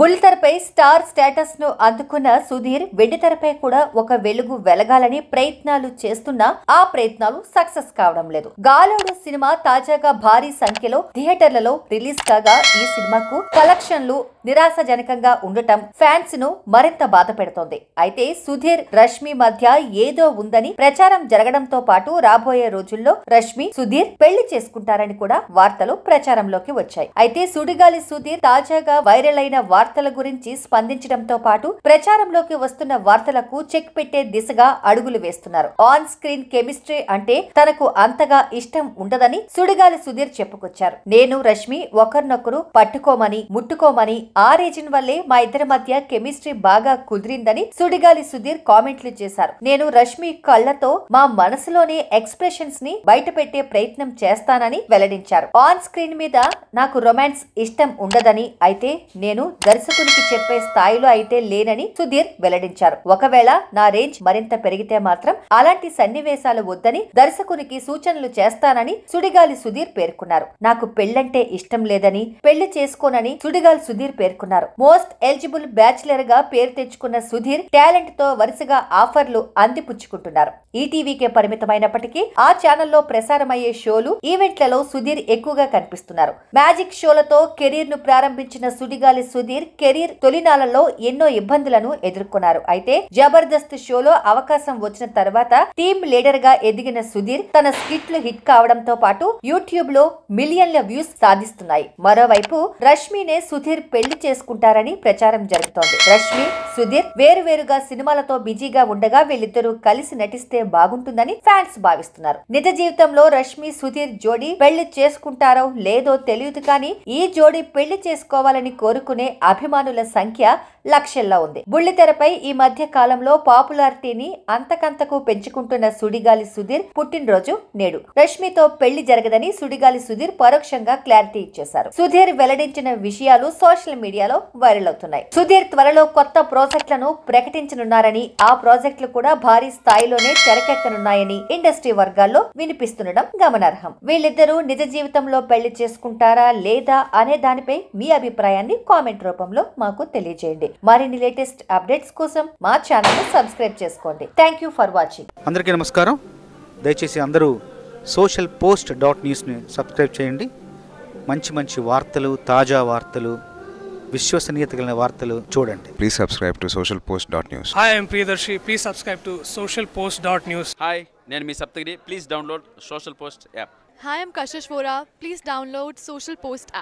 బుల్తెరపై star status ను అందుకున్న సుధీర్ వెండితెరపై కూడా ఒక వెలుగు వెలగాలని ప్రయత్నాలు చేస్తున్నా ఆ ప్రయత్నాలు సక్సెస్ కావడం లేదు గాలోడు సినిమా తాజాగా భారీ సంఖ్యలో థియేటర్లలో రిలీజ్ కాగా ఈ సినిమాకు కలెక్షన్లు నిరాశజనకంగా ఉండటం ఫ్యాన్స్ ను మరింత బాధ పెడుతోంది అయితే సుధీర్ రష్మి మధ్య ఏదో ఉందని ప్రచారం జరగడంతో పాటు రాబోయే రోజుల్లో రష్మి సుధీర్ పెళ్లి చేసుకుంటారని కూడా వార్తలు ప్రచారంలోకి వచ్చాయి అయితే సుడిగాలి సుధీర్ తాజాగా వైరల్ అయిన వార్త వార్తల గురించి స్పందించడంతో పాటు ప్రచారంలోకి వస్తున్న వార్తలకు చెక్ పెట్టే దిశగా అడుగులు వేస్తున్నారు ఆన్ స్క్రీన్ కెమిస్ట్రీ అంటే తనకు అంతగా ఇష్టం ఉండదని సుడిగాలి సుధీర్ చెప్పుకొచ్చారు నేను రష్మి ఒకరినొకరు పట్టుకోమని ముట్టుకోమని ఆ రీజన్ వల్లే మా ఇద్దరి మధ్య కెమిస్ట్రీ బాగా కుదిరిందని సుడిగాలి సుధీర్ కామెంట్లు చేశారు నేను రష్మి కళ్లతో మా మనసులోనే ఎక్స్ప్రెషన్స్ ని బయట ప్రయత్నం చేస్తానని వెల్లడించారు ఆన్ స్క్రీన్ మీద నాకు రొమాన్స్ ఇష్టం ఉండదని అయితే నేను దర్శకునికి చెప్పే స్థాయిలో అయితే లేనని సుధీర్ వెల్లడించారు ఒకవేళ నా రేంజ్ మరింత పెరిగితే మాత్రం అలాంటి సన్నివేశాలు వద్దని దర్శకునికి సూచనలు చేస్తానని సుడిగాలి సుధీర్ పేర్కొన్నారు నాకు పెళ్లంటే ఇష్టం లేదని పెళ్లి చేసుకోనని సుడిగాలి సుధీర్ పేర్కొన్నారు మోస్ట్ ఎలిజిబుల్ బ్యాచిలర్ గా పేరు తెచ్చుకున్న సుధీర్ టాలెంట్ తో వరుసగా ఆఫర్లు అందిపుచ్చుకుంటున్నారు ఈటీవీకే పరిమితమైనప్పటికీ ఆ ఛానల్లో ప్రసారమయ్యే షోలు ఈవెంట్లలో సుధీర్ ఎక్కువగా కనిపిస్తున్నారు మ్యాజిక్ షోలతో కెరీర్ ను ప్రారంభించిన సుడిగాలి సుధీర్ జహీర్ కెరీర్ తొలినాళ్లలో ఎన్నో ఇబ్బందులను ఎదుర్కొన్నారు అయితే జబర్దస్త్ షోలో అవకాశం వచ్చిన తర్వాత టీమ్ లీడర్ గా ఎదిగిన సుధీర్ తన లు హిట్ కావడంతో పాటు యూట్యూబ్ లో మిలియన్ల వ్యూస్ సాధిస్తున్నాయి మరోవైపు రష్మినే సుధీర్ పెళ్లి చేసుకుంటారని ప్రచారం జరుగుతోంది రష్మి సుధీర్ వేరువేరుగా సినిమాలతో బిజీగా ఉండగా వీళ్ళిద్దరూ కలిసి నటిస్తే బాగుంటుందని ఫ్యాన్స్ భావిస్తున్నారు నిజ జీవితంలో రష్మి సుధీర్ జోడీ పెళ్లి చేసుకుంటారో లేదో తెలియదు కానీ ఈ జోడీ పెళ్లి చేసుకోవాలని కోరుకునే అభిమానుల సంఖ్య లక్షల్లో ఉంది బుల్లితెరపై ఈ మధ్య కాలంలో పాపులారిటీని అంతకంతకు పెంచుకుంటున్న సుడిగాలి సుధీర్ పుట్టినరోజు నేడు రష్మితో పెళ్లి జరగదని సుడిగాలి సుధీర్ పరోక్షంగా క్లారిటీ ఇచ్చేశారు సుధీర్ వెల్లడించిన విషయాలు సోషల్ మీడియాలో వైరల్ అవుతున్నాయి సుధీర్ త్వరలో కొత్త ప్రాజెక్టులను ప్రకటించనున్నారని ఆ ప్రాజెక్టులు కూడా భారీ స్థాయిలోనే తెరకెక్కనున్నాయని ఇండస్ట్రీ వర్గాల్లో వినిపిస్తుండడం గమనార్హం వీళ్ళిద్దరూ నిజ జీవితంలో పెళ్లి చేసుకుంటారా లేదా అనే దానిపై మీ అభిప్రాయాన్ని కామెంట్ రూపంలో రూపంలో మాకు తెలియజేయండి మరిన్ని లేటెస్ట్ అప్డేట్స్ కోసం మా ఛానల్ సబ్స్క్రైబ్ చేసుకోండి థ్యాంక్ యూ ఫర్ వాచింగ్ అందరికీ నమస్కారం దయచేసి అందరూ సోషల్ పోస్ట్ డాట్ న్యూస్ని సబ్స్క్రైబ్ చేయండి మంచి మంచి వార్తలు తాజా వార్తలు విశ్వసనీయత కలిగిన వార్తలు చూడండి please subscribe to social post dot news hi I'm Priyadarshi please subscribe to social post dot news hi నేను మీ Saptagiri please download social post app hi I'm Kashish Vora please download social post app